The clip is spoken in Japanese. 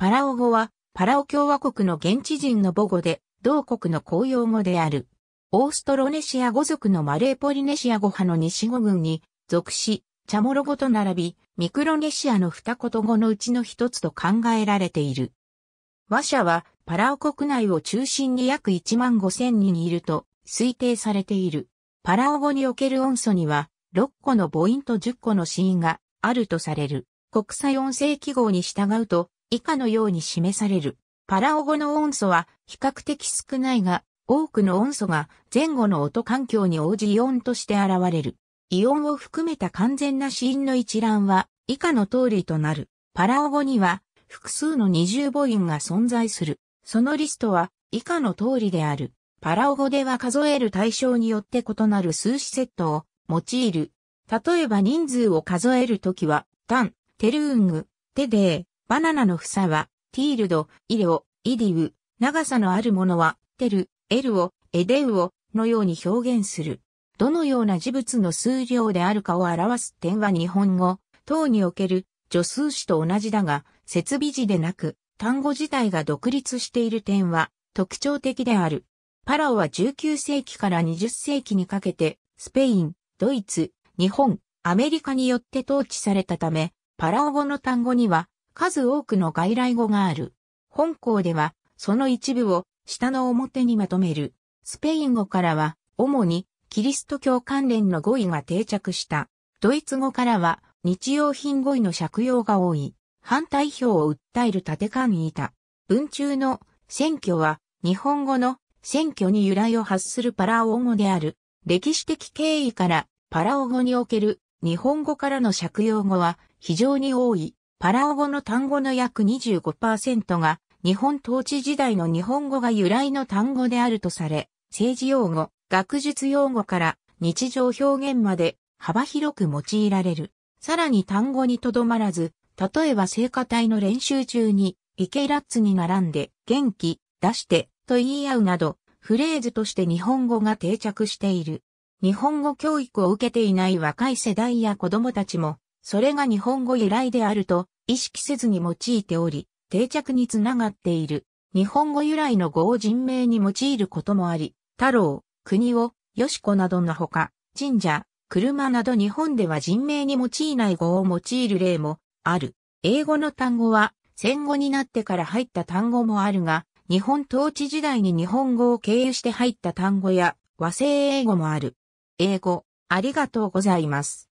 パラオ語は、パラオ共和国の現地人の母語で、同国の公用語である。オーストロネシア語族のマレーポリネシア語派の西語群に属し、チャモロ語と並び、ミクロネシアの二言語のうちの一つと考えられている。話者は、パラオ国内を中心に約1万5千人いると推定されている。パラオ語における音素には、6個の母音と10個の子音があるとされる。国際音声記号に従うと、以下のように示される。パラオ語の音素は比較的少ないが、多くの音素が前後の音環境に応じイオンとして現れる。イオンを含めた完全な子音の一覧は以下の通りとなる。パラオ語には複数の二重母音が存在する。そのリストは以下の通りである。パラオ語では数える対象によって異なる数詞セットを用いる。例えば人数を数えるときは、タン、テルーング、テデー、バナナの房は、ティールド、イレオ、イディウ、長さのあるものは、テル、エルオ、エデウオのように表現する。どのような事物の数量であるかを表す点は日本語、等における助数詞と同じだが、設備字でなく、単語自体が独立している点は特徴的である。パラオは19世紀から20世紀にかけて、スペイン、ドイツ、日本、アメリカによって統治されたため、パラオ語の単語には数多くの外来語がある。本校では、その一部を下の表にまとめる。スペイン語からは、主にキリスト教関連の語彙が定着した。ドイツ語からは、日用品語彙の借用が多い。反対票を訴える立て官にいた。文中の選挙は、日本語の選挙に由来を発するパラオ語である。歴史的経緯から、パラオ語における日本語からの借用語は非常に多い。パラオ語の単語の約25%が日本統治時代の日本語が由来の単語であるとされ、政治用語、学術用語から日常表現まで幅広く用いられる。さらに単語にとどまらず、例えば聖歌隊の練習中に、イケラッツに並んで、元気、出して、と言い合うなど、フレーズとして日本語が定着している。日本語教育を受けていない若い世代や子供たちも、それが日本語由来であると意識せずに用いており、定着につながっている。日本語由来の語を人名に用いることもあり、太郎、国を、よしこなどのほか、神社、車など日本では人名に用いない語を用いる例もある。英語の単語は戦後になってから入った単語もあるが、日本統治時代に日本語を経由して入った単語や和製英語もある。英語、ありがとうございます。